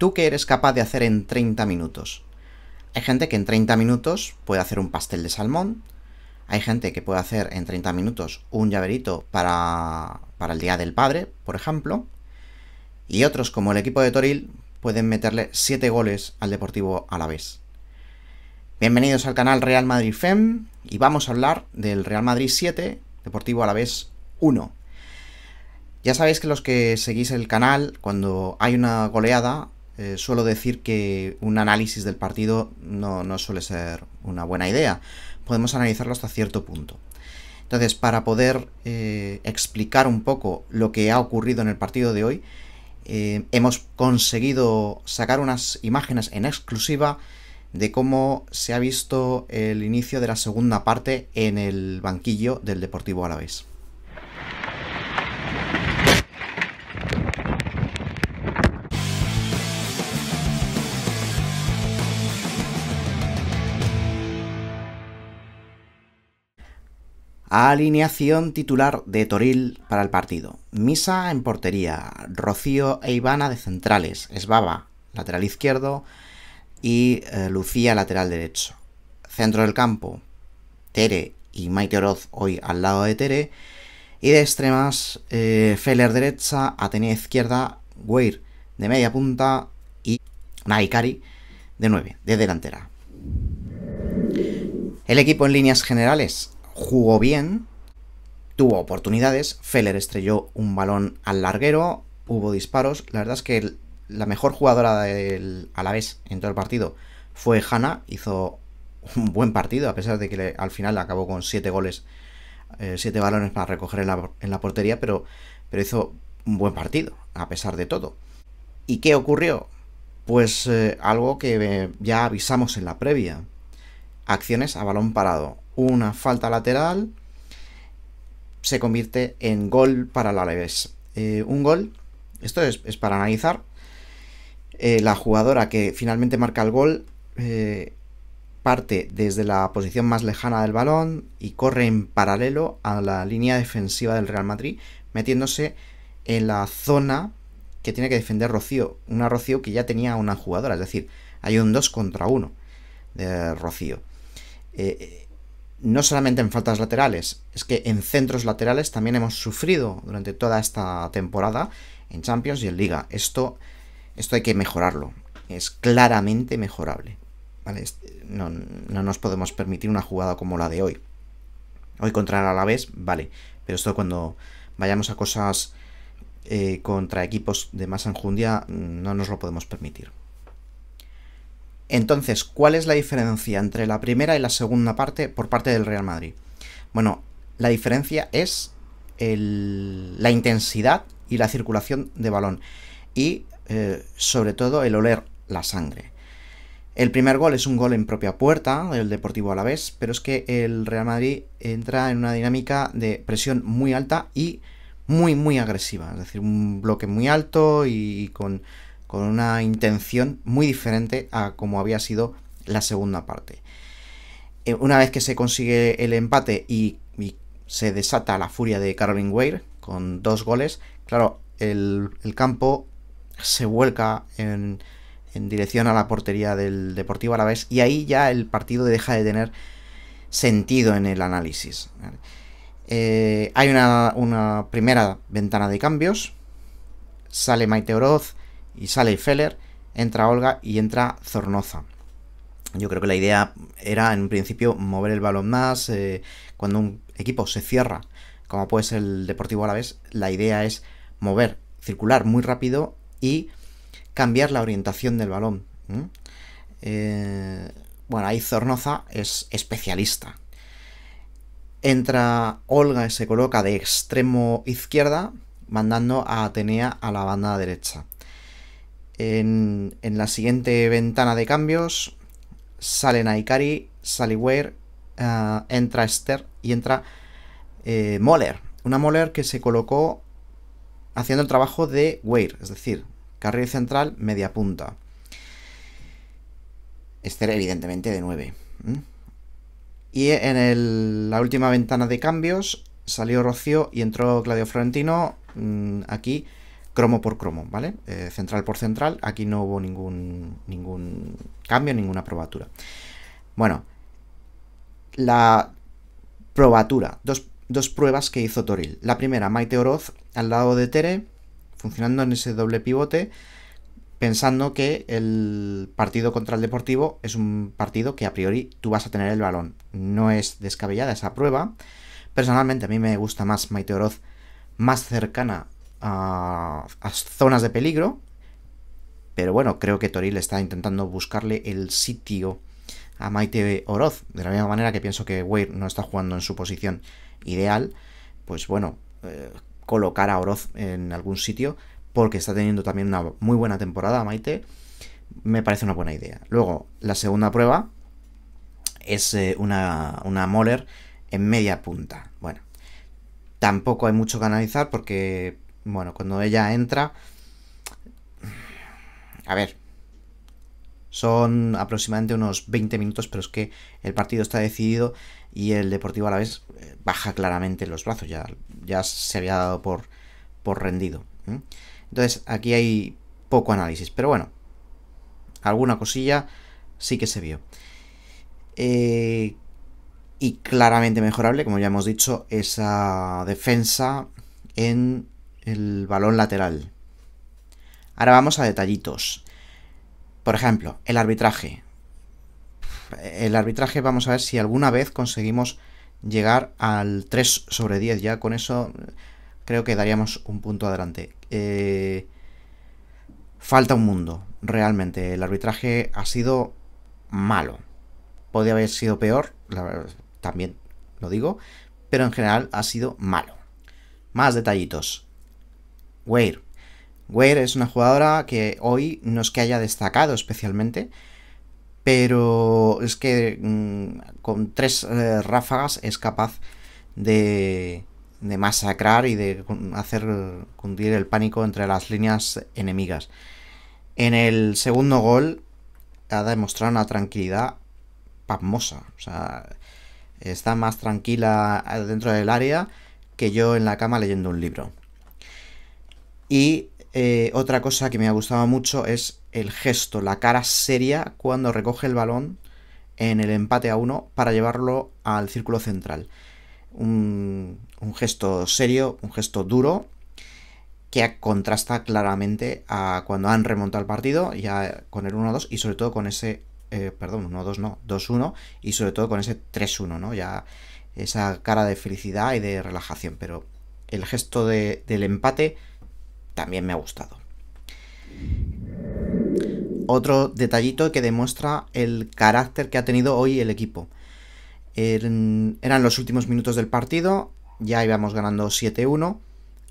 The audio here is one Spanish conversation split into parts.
¿tú qué eres capaz de hacer en 30 minutos? Hay gente que en 30 minutos puede hacer un pastel de salmón, hay gente que puede hacer en 30 minutos un llaverito para, el Día del Padre, por ejemplo, y otros como el equipo de Toril pueden meterle 7 goles al Deportivo a la vez. Bienvenidos al canal Real Madrid FEM y vamos a hablar del Real Madrid 7, Deportivo a la vez 1. Ya sabéis que los que seguís el canal, cuando hay una goleada, eh, suelo decir que un análisis del partido no, suele ser una buena idea. Podemos analizarlo hasta cierto punto. Entonces, para poder eh, explicar un poco lo que ha ocurrido en el partido de hoy, eh, hemos conseguido sacar unas imágenes en exclusiva de cómo se ha visto el inicio de la segunda parte en el banquillo del Deportivo Alavés. Alineación titular de Toril para el partido. Misa en portería, Rocío e Ivana de centrales, Esbaba, lateral izquierdo, y eh, Lucía, lateral derecho. Centro del campo, Tere y Maite Oroz hoy al lado de Tere. Y de extremas, eh, Feller derecha, Atenea izquierda, Weir de media punta y Naikari de 9, de delantera. El equipo en líneas generales jugó bien, tuvo oportunidades, Feller estrelló un balón al larguero, hubo disparos, la verdad es que la mejor jugadora la vez en todo el partido fue Hanna, hizo un buen partido, a pesar de que al final acabó con 7 goles, 7 eh, balones para recoger en la, portería, pero, pero, hizo un buen partido, a pesar de todo. ¿Y qué ocurrió? Pues eh, algo que eh, ya avisamos en la previa. Acciones a balón parado una falta lateral, se convierte en gol para la Alavés. Eh, un gol, esto es, para analizar, eh, la jugadora que finalmente marca el gol eh, parte desde la posición más lejana del balón y corre en paralelo a la línea defensiva del Real Madrid, metiéndose en la zona que tiene que defender Rocío, una Rocío que ya tenía una jugadora, es decir, hay un 2 contra 1 de Rocío no solamente en faltas laterales, es que en centros laterales también hemos sufrido durante toda esta temporada en Champions y en Liga. Esto, esto hay que mejorarlo. Es claramente mejorable. No, nos podemos permitir una jugada como la de hoy. Hoy contra el Alavés, vale. Pero esto cuando vayamos a cosas eh, contra equipos de más enjundia, mm, no nos lo podemos permitir. Entonces, ¿cuál es la diferencia entre la primera y la segunda parte por parte del Real Madrid? Bueno, la diferencia es la intensidad y la circulación de balón y eh, sobre todo el oler la sangre. El primer gol es un gol en propia puerta del Deportivo Alavés, pero es que el Real Madrid entra en una dinámica de presión muy alta y muy muy agresiva, es decir, un bloque muy alto y con con una intención muy diferente a como había sido la segunda parte. Eh, una vez que se consigue el empate y, se desata la furia de Caroline Weir con dos goles, claro, el, campo se vuelca en, dirección a la portería del Deportivo vez y ahí ya el partido deja de tener sentido en el análisis. Eh, hay una, una, primera ventana de cambios. Sale Maite Oroz, y sale Feller, entra Olga y entra Zornoza. Yo creo que la idea era en principio mover el balón más. Eh, cuando un equipo se cierra, como puede ser el Deportivo a la idea es mover, circular muy rápido y cambiar la orientación del balón. Eh, bueno, ahí Zornoza es especialista. Entra Olga y se coloca de extremo izquierda, mandando a Atenea a la banda derecha. En, la siguiente ventana de cambios salen Aikari, sale Ware, eh, entra Esther y entra eh, Moller. Una Moller que se colocó haciendo el trabajo de Weir, es decir, carril central, media punta. Esther, evidentemente, de 9. Y en la última ventana de cambios salió Rocío y entró Claudio Florentino. Mm, aquí cromo por cromo, ¿vale? Eh, central por central, aquí no hubo ningún, ningún cambio, ninguna probatura. Bueno, la probatura, dos, dos pruebas que hizo Toril. La primera, Maite Oroz al lado de Tere, funcionando en ese doble pivote, pensando que el partido contra el Deportivo es un partido que a priori tú vas a tener el balón. No es descabellada esa prueba. Personalmente a mí me gusta más Maite Oroz más cercana a, zonas de peligro, pero bueno, creo que Toril está intentando buscarle el sitio a Maite Oroz, de la misma manera que pienso que Weir no está jugando en su posición ideal, pues bueno, eh, colocar a Oroz en algún sitio, porque está teniendo también una muy buena temporada Maite, me parece una buena idea. Luego, la segunda prueba es eh, una, una Moller en media punta. Bueno, tampoco hay mucho que analizar porque bueno, cuando ella entra... A ver. Son aproximadamente unos 20 minutos, pero es que el partido está decidido y el Deportivo a la vez eh, baja claramente los brazos. Ya, ya se había dado por, por rendido. Entonces, aquí hay poco análisis, pero bueno, alguna cosilla sí que se vio. Eh, y claramente mejorable, como ya hemos dicho, esa defensa en el balón lateral. Ahora vamos a detallitos. Por ejemplo, el arbitraje. El arbitraje, vamos a ver si alguna vez conseguimos llegar al 3 sobre 10. Ya con eso creo que daríamos un punto adelante. Eh, falta un mundo, realmente. El arbitraje ha sido malo. Podría haber sido peor, también lo digo, pero en general ha sido malo. Más detallitos. Weir. Weir es una jugadora que hoy no es que haya destacado especialmente, pero es que mm, con tres eh, ráfagas es capaz de, masacrar y de hacer eh, cundir el pánico entre las líneas enemigas. En el segundo gol ha demostrado una tranquilidad pasmosa. O sea, está más tranquila dentro del área que yo en la cama leyendo un libro. Y eh, otra cosa que me ha gustado mucho es el gesto, la cara seria cuando recoge el balón en el empate a uno para llevarlo al círculo central. Un, gesto serio, un gesto duro que contrasta claramente a cuando han remontado el partido, ya con el 1-2 y sobre todo con ese, eh, perdón, 1-2 no, 2-1 y sobre todo con ese 3-1, ¿no? Ya esa cara de felicidad y de relajación, pero el gesto del empate también me ha gustado. Otro detallito que demuestra el carácter que ha tenido hoy el equipo. Er, eran los últimos minutos del partido, ya íbamos ganando 7-1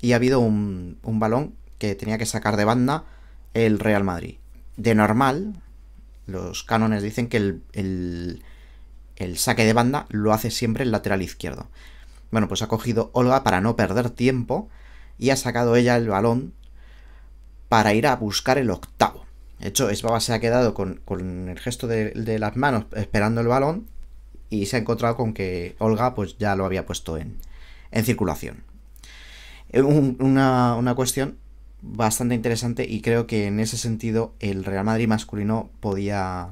y ha habido un, balón que tenía que sacar de banda el Real Madrid. De normal, los cánones dicen que el, saque de banda lo hace siempre el lateral izquierdo. Bueno, pues ha cogido Olga para no perder tiempo y ha sacado ella el balón para ir a buscar el octavo. De hecho, Esbaba se ha quedado con, el gesto de, las manos esperando el balón y se ha encontrado con que Olga pues ya lo había puesto en, en circulación. Eh, una cuestión bastante interesante y creo que en ese sentido el Real Madrid masculino podía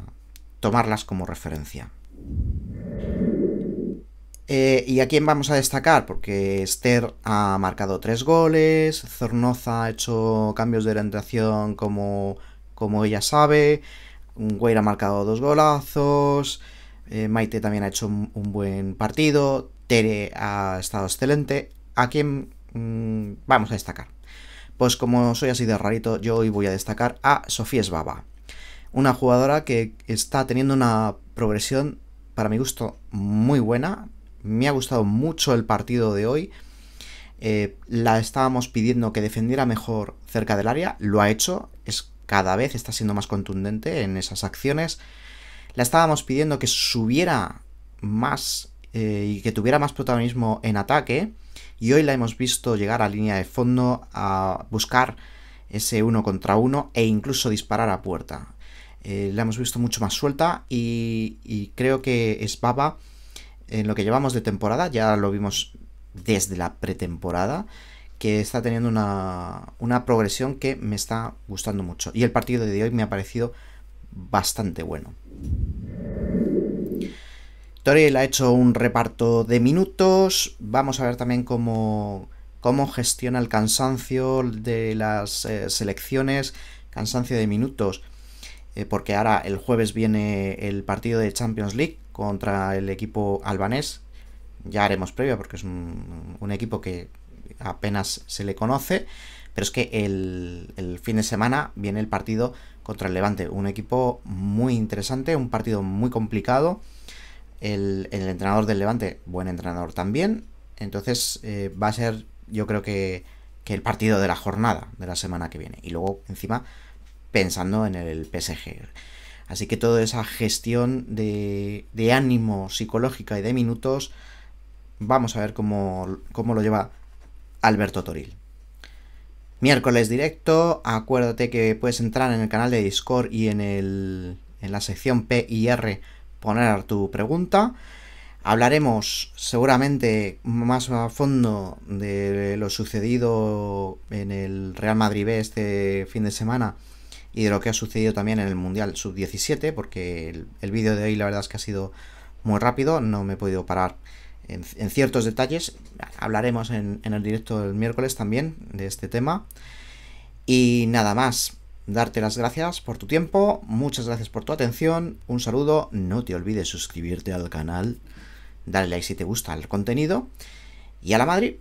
tomarlas como referencia. Eh, ¿Y a quién vamos a destacar? Porque Esther ha marcado tres goles, Zornoza ha hecho cambios de orientación como, como ella sabe, Weir ha marcado dos golazos, eh, Maite también ha hecho un, buen partido, Tere ha estado excelente. ¿A quién mm, vamos a destacar? Pues como soy así de rarito, yo hoy voy a destacar a Sofía Esbaba, una jugadora que está teniendo una progresión, para mi gusto, muy buena me ha gustado mucho el partido de hoy. Eh, la estábamos pidiendo que defendiera mejor cerca del área. Lo ha hecho. Es, cada vez está siendo más contundente en esas acciones. La estábamos pidiendo que subiera más eh, y que tuviera más protagonismo en ataque. Y hoy la hemos visto llegar a línea de fondo a buscar ese uno contra uno e incluso disparar a puerta. Eh, la hemos visto mucho más suelta y, creo que es baba en lo que llevamos de temporada, ya lo vimos desde la pretemporada, que está teniendo una, una progresión que me está gustando mucho. Y el partido de hoy me ha parecido bastante bueno. Toriel ha hecho un reparto de minutos. Vamos a ver también cómo, cómo gestiona el cansancio de las eh, selecciones, cansancio de minutos, eh, porque ahora el jueves viene el partido de Champions League contra el equipo albanés. Ya haremos previa porque es un, equipo que apenas se le conoce. Pero es que el, fin de semana viene el partido contra el Levante. Un equipo muy interesante, un partido muy complicado. El, entrenador del Levante, buen entrenador también. Entonces eh, va a ser, yo creo que, que el partido de la jornada de la semana que viene. Y luego, encima, pensando en el PSG. Así que toda esa gestión de, ánimo psicológica y de minutos, vamos a ver cómo, lo lleva Alberto Toril. Miércoles directo, acuérdate que puedes entrar en el canal de Discord y en, el, en la sección P y R poner tu pregunta. Hablaremos seguramente más a fondo de lo sucedido en el Real Madrid B este fin de semana y de lo que ha sucedido también en el Mundial Sub-17, porque el, vídeo de hoy la verdad es que ha sido muy rápido, no me he podido parar en, ciertos detalles. Hablaremos en, el directo del miércoles también de este tema. Y nada más, darte las gracias por tu tiempo, muchas gracias por tu atención, un saludo, no te olvides suscribirte al canal, darle like si te gusta el contenido y a la Madrid.